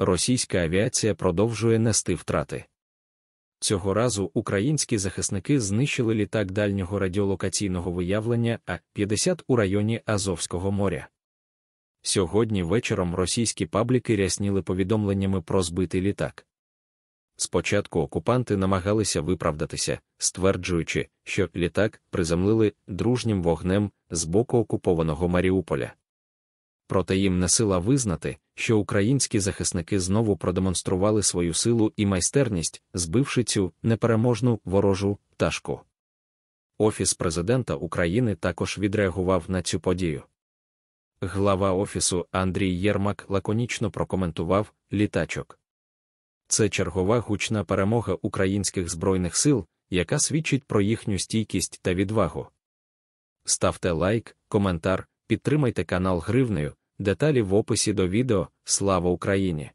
російська авіація продовжує нести втрати. Цього разу українські захисники знищили літак дальнього радіолокаційного виявлення А-50 у районі Азовського моря. Сьогодні вечором російські пабліки рясніли повідомленнями про збитий літак. Спочатку окупанти намагалися виправдатися, стверджуючи, що літак приземлили дружнім вогнем з боку окупованого Маріуполя. Проте їм не сила визнати, що українські захисники знову продемонстрували свою силу і майстерність, збивши цю непереможну ворожу пташку. Офіс президента України також відреагував на цю подію. Глава офісу Андрій Єрмак лаконічно прокоментував літачок. Це чергова гучна перемога українських збройних сил, яка свідчить про їхню стійкість та відвагу. Ставте лайк, коментар, підтримайте канал гривнею, Деталі в описі до відео. Слава Україні!